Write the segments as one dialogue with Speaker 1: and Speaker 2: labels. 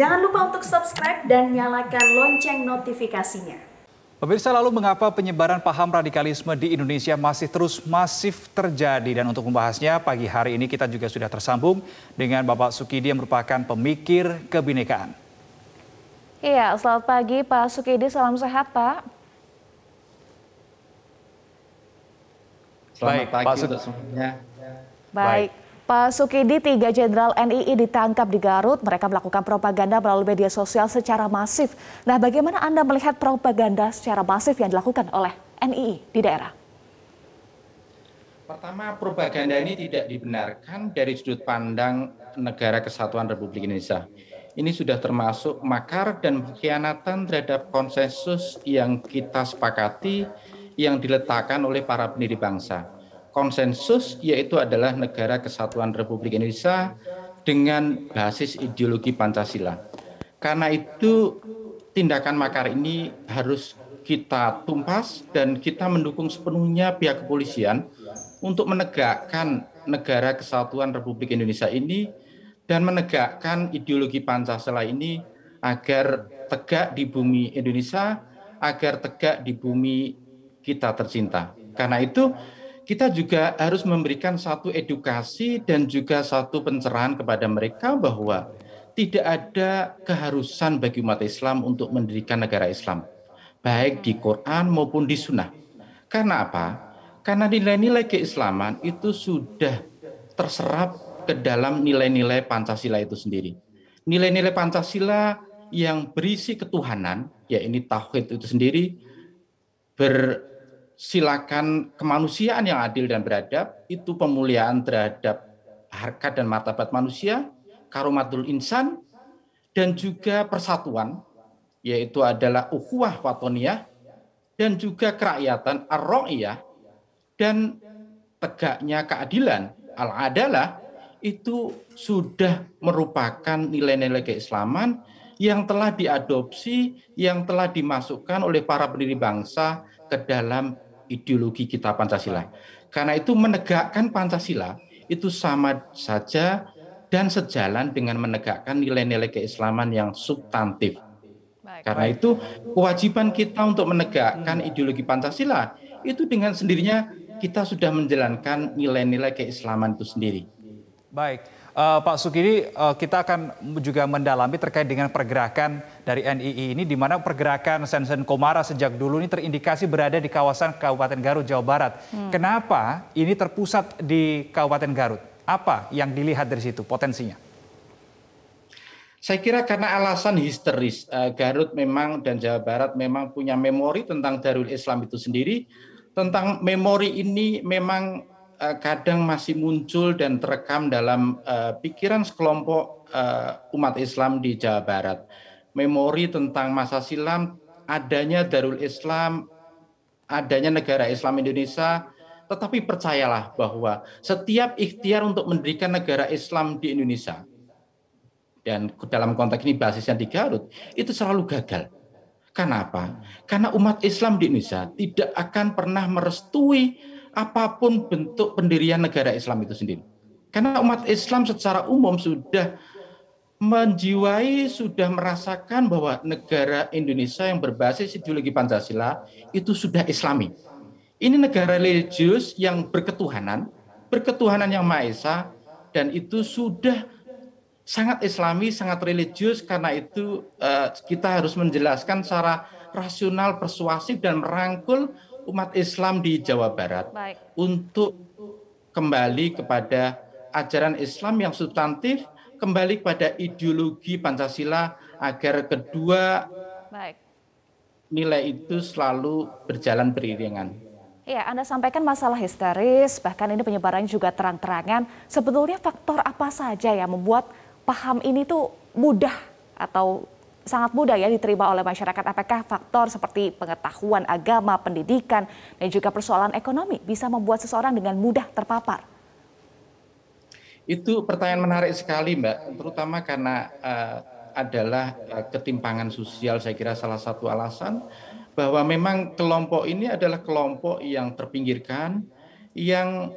Speaker 1: Jangan lupa untuk subscribe dan nyalakan lonceng notifikasinya.
Speaker 2: Pemirsa lalu mengapa penyebaran paham radikalisme di Indonesia masih terus masif terjadi dan untuk membahasnya pagi hari ini kita juga sudah tersambung dengan Bapak Sukidi yang merupakan pemikir kebinekaan.
Speaker 1: Iya, selamat pagi Pak Sukidi, salam sehat Pak.
Speaker 3: Selamat Baik, pagi Pak Sukidi.
Speaker 1: Baik. Pak Sukidi, tiga jenderal NII ditangkap di Garut. Mereka melakukan propaganda melalui media sosial secara masif. Nah, bagaimana Anda melihat propaganda secara masif yang dilakukan oleh NII di daerah?
Speaker 3: Pertama, propaganda ini tidak dibenarkan dari sudut pandang negara kesatuan Republik Indonesia. Ini sudah termasuk makar dan pengkhianatan terhadap konsensus yang kita sepakati yang diletakkan oleh para pendiri bangsa konsensus yaitu adalah negara kesatuan Republik Indonesia dengan basis ideologi Pancasila. Karena itu tindakan makar ini harus kita tumpas dan kita mendukung sepenuhnya pihak kepolisian untuk menegakkan negara kesatuan Republik Indonesia ini dan menegakkan ideologi Pancasila ini agar tegak di bumi Indonesia, agar tegak di bumi kita tercinta. Karena itu kita juga harus memberikan satu edukasi dan juga satu pencerahan kepada mereka bahwa tidak ada keharusan bagi umat Islam untuk mendirikan negara Islam, baik di Quran maupun di Sunnah. Karena apa? Karena nilai-nilai keislaman itu sudah terserap ke dalam nilai-nilai Pancasila itu sendiri. Nilai-nilai Pancasila yang berisi ketuhanan, yaitu ini tauhid itu sendiri, ber, silakan kemanusiaan yang adil dan beradab itu pemuliaan terhadap harkat dan martabat manusia, karumatul insan, dan juga persatuan, yaitu adalah ukhuwah watoniyah, dan juga kerakyatan ar dan tegaknya keadilan al-adalah itu sudah merupakan nilai-nilai keislaman yang telah diadopsi, yang telah dimasukkan oleh para pendiri bangsa ke dalam ideologi kita Pancasila. Karena itu menegakkan Pancasila itu sama saja dan sejalan dengan menegakkan nilai-nilai keislaman yang substantif. Karena itu kewajiban kita untuk menegakkan hmm. ideologi Pancasila itu dengan sendirinya kita sudah menjalankan nilai-nilai keislaman itu sendiri. Baik. Uh, Pak Sukiri, uh, eh, kita akan juga mendalami
Speaker 2: terkait dengan pergerakan dari NII ini, di mana pergerakan Sensen Komara sejak dulu ini terindikasi berada di kawasan Kabupaten Garut, Jawa Barat. Hmm. Kenapa ini terpusat di
Speaker 3: Kabupaten Garut? Apa yang dilihat dari situ potensinya? Saya kira karena alasan histeris, uh, Garut memang dan Jawa Barat memang punya memori tentang Darul Islam itu sendiri, tentang memori ini memang Eh, kadang masih muncul dan terekam dalam eh, pikiran sekelompok eh, umat Islam di Jawa Barat. Memori tentang masa silam, adanya Darul Islam, adanya negara Islam Indonesia, tetapi percayalah bahwa setiap ikhtiar untuk mendirikan negara Islam di Indonesia dan dalam konteks ini basisnya di Garut itu selalu gagal. Kenapa? Karena umat Islam di Indonesia tidak akan pernah merestui apapun bentuk pendirian negara Islam itu sendiri. Karena umat Islam secara umum sudah menjiwai, sudah merasakan bahwa negara Indonesia yang berbasis ideologi Pancasila itu sudah islami. Ini negara religius yang berketuhanan, berketuhanan yang Maha Esa, dan itu sudah sangat islami, sangat religius, karena itu eh, kita harus menjelaskan secara rasional, persuasif, dan merangkul umat Islam di Jawa Barat Baik. untuk kembali kepada ajaran Islam yang substantif, kembali kepada ideologi Pancasila agar kedua Baik. nilai itu selalu berjalan beriringan.
Speaker 1: Ya, Anda sampaikan masalah histeris, bahkan ini penyebarannya juga terang-terangan. Sebetulnya faktor apa saja yang membuat paham ini tuh mudah atau sangat mudah ya diterima oleh masyarakat. Apakah faktor seperti pengetahuan agama, pendidikan, dan juga persoalan ekonomi bisa membuat seseorang dengan mudah terpapar?
Speaker 3: Itu pertanyaan menarik sekali, Mbak, terutama karena uh, adalah uh, ketimpangan sosial. Saya kira salah satu alasan bahwa memang kelompok ini adalah kelompok yang terpinggirkan, yang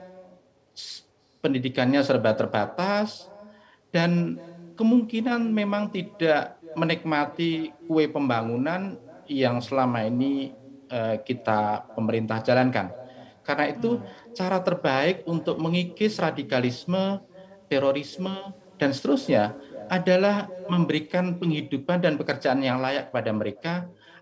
Speaker 3: pendidikannya serba terbatas, dan kemungkinan memang tidak menikmati kue pembangunan yang selama ini eh, kita pemerintah jalankan. Karena itu cara terbaik untuk mengikis radikalisme, terorisme, dan seterusnya adalah memberikan penghidupan dan pekerjaan yang layak kepada mereka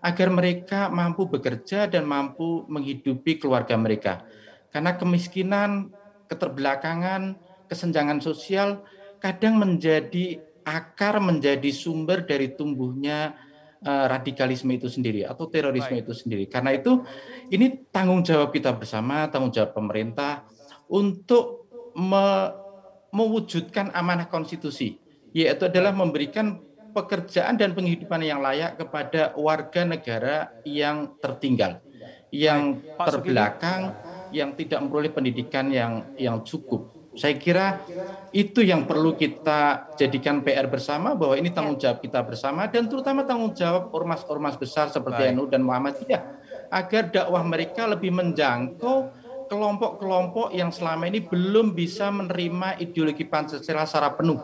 Speaker 3: agar mereka mampu bekerja dan mampu menghidupi keluarga mereka. Karena kemiskinan, keterbelakangan, kesenjangan sosial kadang menjadi akar menjadi sumber dari tumbuhnya eh, radikalisme itu sendiri atau terorisme itu sendiri. Karena itu ini tanggung jawab kita bersama, tanggung jawab pemerintah untuk me mewujudkan amanah konstitusi, yaitu adalah memberikan pekerjaan dan penghidupan yang layak kepada warga negara yang tertinggal, yang terbelakang, yang tidak memperoleh pendidikan yang yang cukup saya kira itu yang perlu kita jadikan PR bersama bahwa ini tanggung ya. jawab kita bersama dan terutama tanggung jawab ormas-ormas besar seperti Baik. NU dan Muhammadiyah agar dakwah mereka lebih menjangkau kelompok-kelompok yang selama ini belum bisa menerima ideologi Pancasila secara penuh.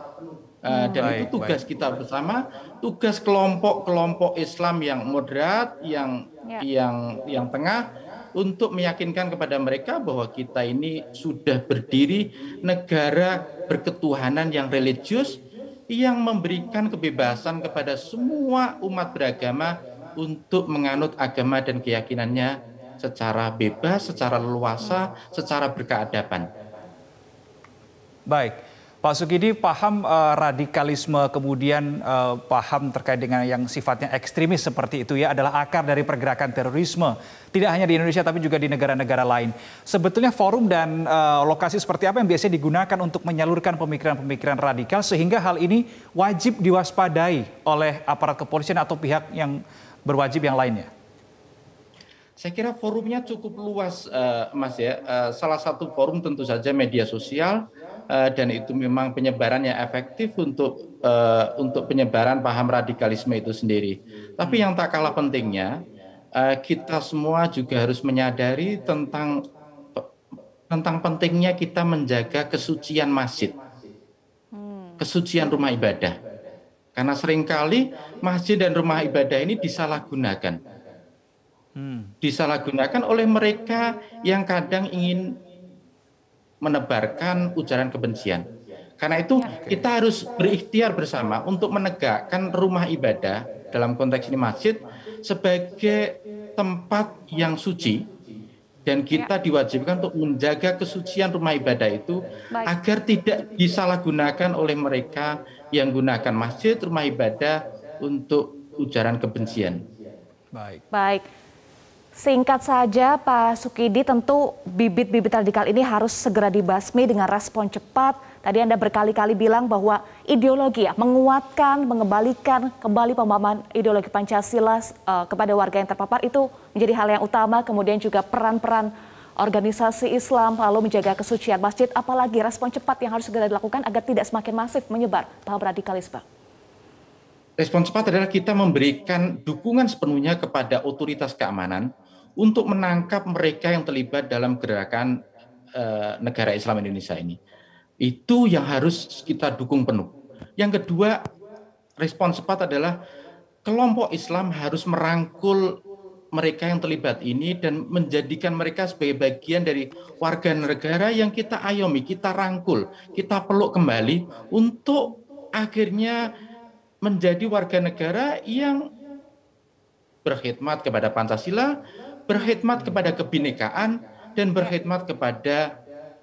Speaker 3: Hmm. Eh, dan itu tugas kita bersama, tugas kelompok-kelompok Islam yang moderat, yang ya. yang yang tengah untuk meyakinkan kepada mereka bahwa kita ini sudah berdiri negara berketuhanan yang religius yang memberikan kebebasan kepada semua umat beragama untuk menganut agama dan keyakinannya secara bebas, secara leluasa, secara berkeadaban.
Speaker 2: Baik. Pak Sukidi paham uh, radikalisme kemudian uh, paham terkait dengan yang sifatnya ekstremis seperti itu ya adalah akar dari pergerakan terorisme tidak hanya di Indonesia tapi juga di negara-negara lain. Sebetulnya forum dan uh, lokasi seperti apa yang biasanya digunakan untuk menyalurkan pemikiran-pemikiran radikal sehingga hal ini wajib diwaspadai
Speaker 3: oleh aparat kepolisian atau pihak yang berwajib yang lainnya. Saya kira forumnya cukup luas, uh, Mas ya. Uh, salah satu forum tentu saja media sosial Eh, dan itu memang penyebaran yang efektif untuk eh, untuk penyebaran paham radikalisme itu sendiri. Tapi yang tak kalah pentingnya eh, kita semua juga harus menyadari tentang tentang pentingnya kita menjaga kesucian masjid, hmm. kesucian rumah ibadah. Karena seringkali masjid dan rumah ibadah ini disalahgunakan. Hmm. Disalahgunakan oleh mereka yang kadang ingin menebarkan ujaran kebencian. Karena itu ya. kita harus berikhtiar bersama untuk menegakkan rumah ibadah dalam konteks ini masjid sebagai tempat yang suci dan kita ya. diwajibkan untuk menjaga kesucian rumah ibadah itu Baik. agar tidak disalahgunakan oleh mereka yang gunakan masjid rumah ibadah untuk ujaran kebencian.
Speaker 1: Baik. Baik. Singkat saja Pak Sukidi tentu bibit-bibit radikal ini harus segera dibasmi dengan respon cepat. Tadi Anda berkali-kali bilang bahwa ideologi ya menguatkan, mengembalikan kembali pemahaman ideologi Pancasila uh, kepada warga yang terpapar itu menjadi hal yang utama. Kemudian juga peran-peran organisasi Islam lalu menjaga kesucian masjid apalagi respon cepat yang harus segera dilakukan agar tidak semakin masif menyebar paham radikalisme
Speaker 3: respon cepat adalah kita memberikan dukungan sepenuhnya kepada otoritas keamanan untuk menangkap mereka yang terlibat dalam gerakan eh, negara Islam Indonesia ini. Itu yang harus kita dukung penuh. Yang kedua, respon cepat adalah kelompok Islam harus merangkul mereka yang terlibat ini dan menjadikan mereka sebagai bagian dari warga negara yang kita ayomi, kita rangkul, kita peluk kembali untuk akhirnya menjadi warga negara yang berkhidmat kepada Pancasila, berkhidmat kepada kebinekaan, dan berkhidmat kepada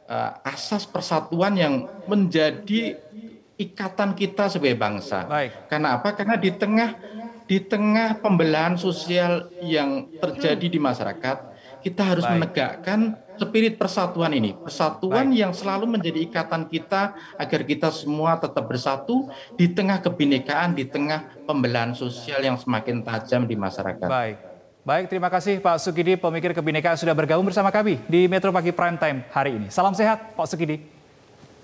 Speaker 3: uh, asas persatuan yang menjadi ikatan kita sebagai bangsa. Baik. Karena apa? Karena di tengah di tengah pembelahan sosial yang terjadi di masyarakat, kita harus Baik. menegakkan spirit persatuan ini, oh, persatuan Baik. yang selalu menjadi ikatan kita agar kita semua tetap bersatu di tengah kebinekaan, di tengah pembelahan sosial yang semakin tajam di masyarakat. Baik. Baik, terima kasih Pak Sukidi,
Speaker 2: pemikir kebinekaan sudah bergabung bersama kami di Metro Pagi Prime Time hari ini. Salam sehat, Pak Sukidi.